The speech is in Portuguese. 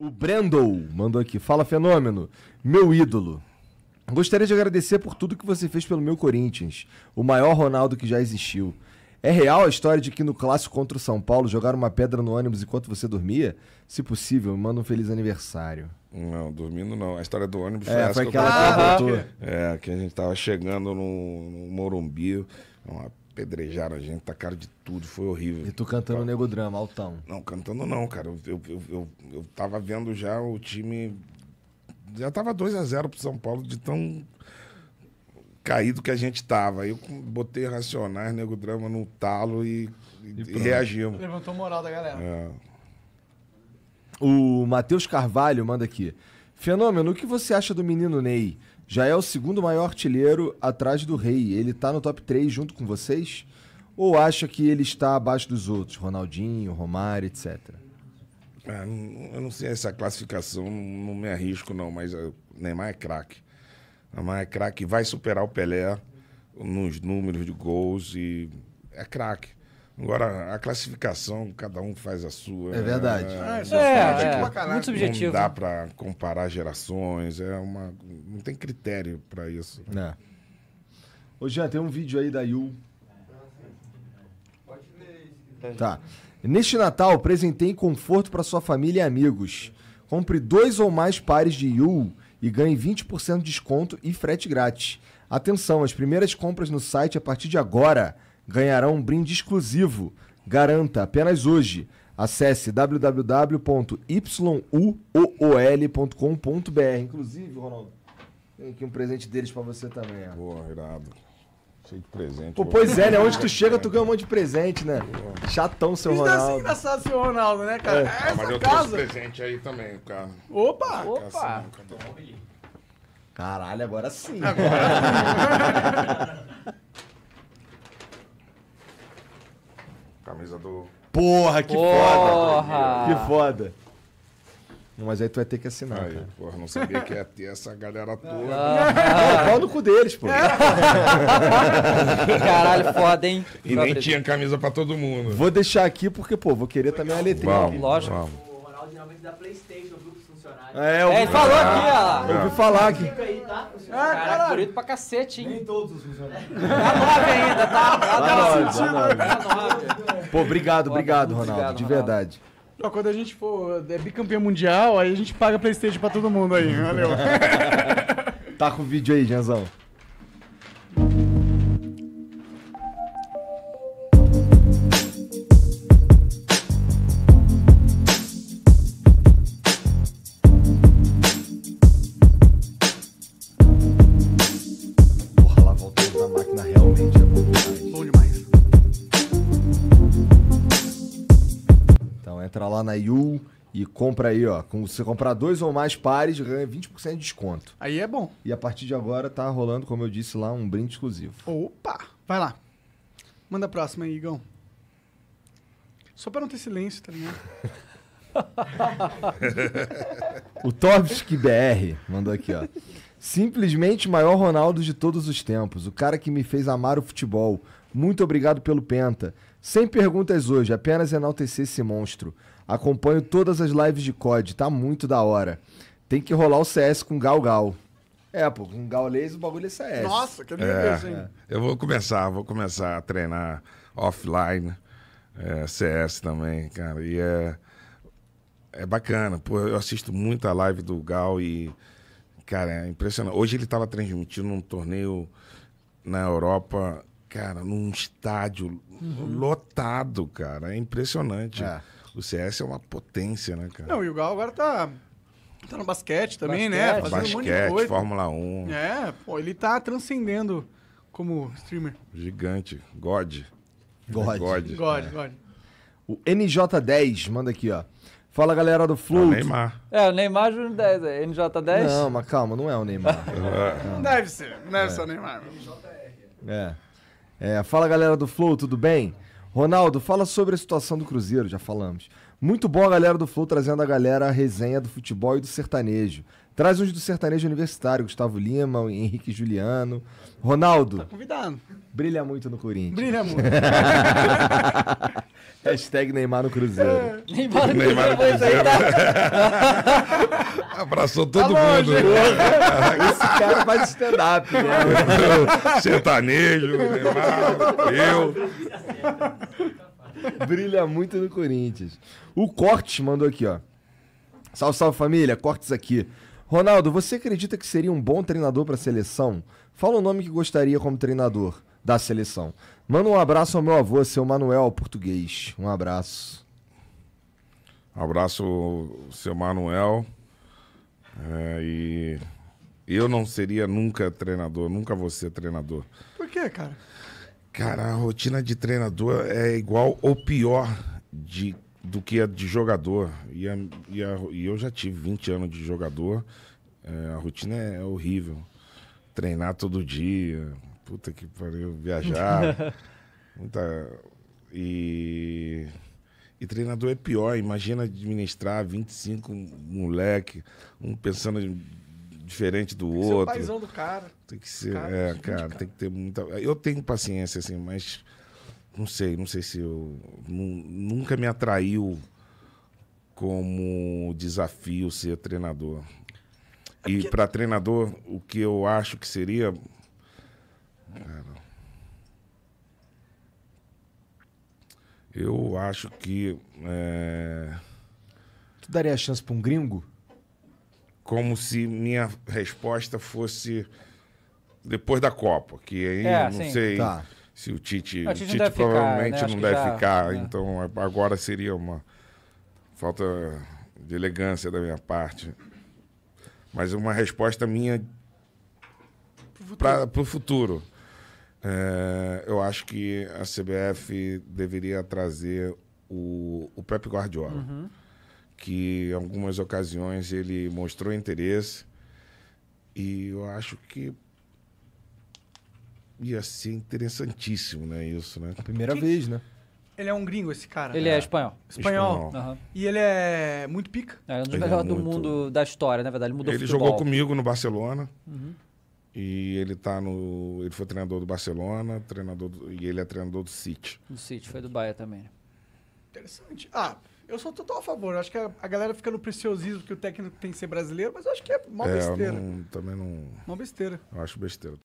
O Brendel mandou aqui. Fala, fenômeno. Meu ídolo. Gostaria de agradecer por tudo que você fez pelo meu Corinthians, o maior Ronaldo que já existiu. É real a história de que no clássico contra o São Paulo jogaram uma pedra no ônibus enquanto você dormia? Se possível, me manda um feliz aniversário. Não, dormindo não. A história do ônibus é, foi essa foi aquela que eu ah, É, que a gente tava chegando no, no Morumbi, uma apedrejaram a gente, tacaram de tudo, foi horrível. E tu cantando tá. Nego Drama, altão? Não, cantando não, cara. Eu, eu, eu, eu, tava vendo já o time. Já tava 2 a 0 pro São Paulo de tão caído que a gente tava. Eu botei Racionais, Nego Drama no talo e, e, e reagimos. Levantou moral da galera. É. O Matheus Carvalho manda aqui. Fenômeno, o que você acha do menino Ney? Já é o segundo maior artilheiro atrás do Rei. Ele está no top 3 junto com vocês? Ou acha que ele está abaixo dos outros? Ronaldinho, Romário, etc. Ah, eu não sei essa classificação, não me arrisco não, mas o ah, Neymar é craque. Neymar é craque, vai superar o Pelé nos números de gols e é craque. Agora, a classificação, cada um faz a sua. É verdade. Ah, é, é, é, é, muito subjetivo. Não dá para comparar gerações, é uma, não tem critério para isso. Né? Ô, Jean, tem um vídeo aí da Yu. Pode Tá. Neste Natal, presentei conforto para sua família e amigos. Compre dois ou mais pares de Yu e ganhe 20% de desconto e frete grátis. Atenção, as primeiras compras no site a partir de agora ganhará um brinde exclusivo. Garanta apenas hoje. Acesse www.yuool.com.br. Inclusive, Ronaldo, tem aqui um presente deles para você também. Ó. Boa, irado. Cheio de presente. Pô, pois é, né? Onde tu chega, tu ganha um monte de presente, né? Chatão, seu Isso Ronaldo. Isso é engraçado, seu Ronaldo, né, cara? É. é ah, essa Mas eu casa... trouxe presente aí também, cara. Opa! Opa! Assim, Caralho, agora sim. Agora sim. Camisa do. Porra, que porra. foda! Que foda! Mas aí tu vai ter que assinar. Aí, porra, não sabia que ia ter essa galera toda. Ah, pau no cu deles, pô. Caralho, foda, hein? E nem tinha camisa pra todo mundo. Vou deixar aqui porque, pô, vou querer também a letrinha. Vamos, Lógico. Vamos. O Ronaldo geralmente dá PlayStation, viu? É, eu... é, ele falou ah, aqui, ó. Eu ouvi falar aqui. Aí, tá? Ah, cara, bonito pra cacete, hein? Nem todos os funcionários. Tá nove ainda, tá? Tá, tá, tá, tá, Pô, obrigado, obrigado, Ronaldo, obrigado, de verdade. quando a gente for é bicampeão mundial, aí a gente paga Playstation pra todo mundo aí, valeu. tá com o vídeo aí, Janzão. Entra lá na Yule e compra aí, ó. Com, você comprar dois ou mais pares, ganha 20% de desconto. Aí é bom. E a partir de agora tá rolando, como eu disse lá, um brinde exclusivo. Opa! Vai lá. Manda a próxima aí, Igão. Só pra não ter silêncio, tá ligado? o Torbsk BR mandou aqui, ó. Simplesmente maior Ronaldo de todos os tempos, o cara que me fez amar o futebol. Muito obrigado pelo Penta. Sem perguntas hoje, apenas enaltecer esse monstro. Acompanho todas as lives de COD, tá muito da hora. Tem que rolar o CS com Gal Gal. É, pô, com gaulês o bagulho é CS. Nossa, que é, beleza, é, hein? Eu vou começar, vou começar a treinar offline, é, CS também, cara. E é, é bacana, pô, eu assisto muita live do Gal e Cara, é impressionante. Hoje ele estava transmitindo um torneio na Europa, cara, num estádio uhum. lotado, cara. É impressionante. É. O CS é uma potência, né, cara? Não, e o Gal agora tá Tá no basquete também, né? basquete, né? Fazendo basquete, um Fórmula 1. É, pô, ele tá transcendendo como streamer. Gigante. God. God. God, God. É. God. O NJ10 manda aqui, ó. Fala galera do Flow. É o Neymar. É, o Neymar Júnior 10, é NJ10? Não, mas calma, não é o Neymar. É. não deve ser, não deve é. ser o Neymar. É. é. Fala galera do Flow, tudo bem? Ronaldo, fala sobre a situação do Cruzeiro, já falamos. Muito bom a galera do Flow trazendo a galera a resenha do futebol e do sertanejo. Traz uns do sertanejo universitário, Gustavo Lima, Henrique Juliano. Ronaldo. Tá convidado. Brilha muito no Corinthians. Brilha muito. Hashtag Neymar no Cruzeiro. É, Neymar no Neymar Cruzeiro. Abraçou todo tá mundo. Esse cara faz stand-up. Né? Sertanejo, Neymar, eu. Tá Brilha muito no Corinthians. O Cortes mandou aqui, ó. Salve, salve família, Cortes aqui. Ronaldo, você acredita que seria um bom treinador para a seleção? Fala o nome que gostaria como treinador da seleção. Manda um abraço ao meu avô, seu Manuel, português. Um abraço. Abraço, seu Manuel. É, e eu não seria nunca treinador, nunca vou ser treinador. Por quê, cara? Cara, a rotina de treinador é igual ou pior de, do que a de jogador. E, a, e, a, e eu já tive 20 anos de jogador. É, a rotina é, é horrível. Treinar todo dia. Puta que pariu, viajar. muita, e, e treinador é pior. Imagina administrar 25 moleque, um pensando diferente do tem que outro. Ser o paizão do cara. Tem que ser, cara, é, gente, cara, cara, tem que ter muita. Eu tenho paciência, assim, mas não sei, não sei se eu. Nunca me atraiu como desafio ser treinador. É porque... E para treinador, o que eu acho que seria. Cara, eu acho que. É... Tu daria a chance para um gringo? como se minha resposta fosse depois da Copa, que aí é, não sim. sei tá. se o Tite, o Tite, o Tite não provavelmente ficar, né? não deve já, ficar, né? então agora seria uma falta de elegância da minha parte, mas uma resposta minha para o futuro. É, eu acho que a CBF deveria trazer o, o Guardiola. Uhum que em algumas ocasiões ele mostrou interesse e eu acho que ia ser interessantíssimo, né? Isso, né? A primeira vez, né? Ele é um gringo, esse cara. Ele é, é espanhol. Espanhol. espanhol. Uhum. E ele é muito pica. É um dos é melhores é muito... do mundo da história, na verdade. Ele mudou Ele jogou comigo no Barcelona. Uhum. E ele tá no. Ele foi treinador do Barcelona, treinador do... e ele é treinador do City. Do City, foi do Bahia também. Interessante. Ah, eu sou total a favor. Acho que a, a, galera fica no preciosismo que o técnico tem que ser brasileiro, mas eu acho que é uma é, besteira. Eu não, também não. Uma besteira. Eu acho besteira.